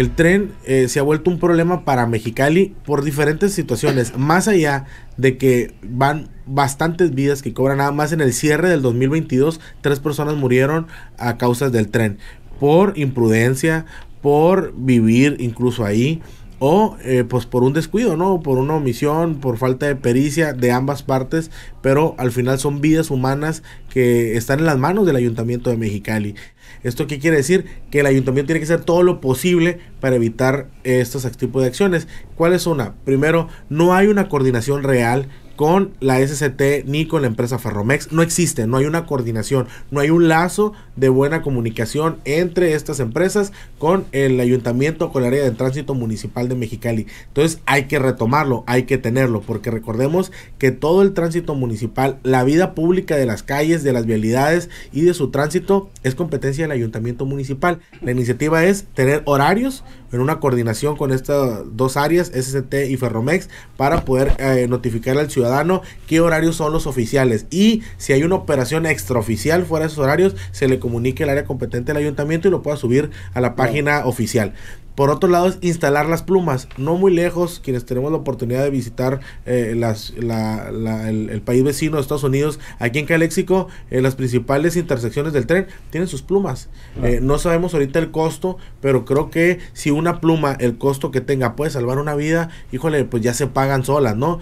el tren eh, se ha vuelto un problema para Mexicali por diferentes situaciones, más allá de que van bastantes vidas que cobran nada más en el cierre del 2022, tres personas murieron a causa del tren, por imprudencia, por vivir incluso ahí, o eh, pues por un descuido, ¿no? Por una omisión, por falta de pericia de ambas partes, pero al final son vidas humanas que están en las manos del Ayuntamiento de Mexicali. ¿Esto qué quiere decir? Que el ayuntamiento tiene que hacer todo lo posible para evitar estos este tipos de acciones. ¿Cuál es una? Primero, no hay una coordinación real con la SCT ni con la empresa Ferromex. No existe, no hay una coordinación, no hay un lazo de buena comunicación entre estas empresas con el ayuntamiento, con la área de tránsito municipal de Mexicali. Entonces hay que retomarlo, hay que tenerlo, porque recordemos que todo el tránsito municipal, la vida pública de las calles, de las vialidades y de su tránsito es competencia del ayuntamiento municipal. La iniciativa es tener horarios en una coordinación con estas dos áreas, SST y Ferromex, para poder eh, notificar al ciudadano qué horarios son los oficiales y si hay una operación extraoficial fuera de esos horarios, se le comunique al área competente del ayuntamiento y lo pueda subir a la página oficial. Por otro lado, es instalar las plumas. No muy lejos, quienes tenemos la oportunidad de visitar eh, el, país vecino de Estados Unidos, aquí en Caléxico, en eh, las principales intersecciones del tren tienen sus plumas. Ah. Eh, no sabemos ahorita el costo, pero creo que si una pluma, el costo que tenga, puede salvar una vida, híjole, pues ya se pagan solas, ¿no?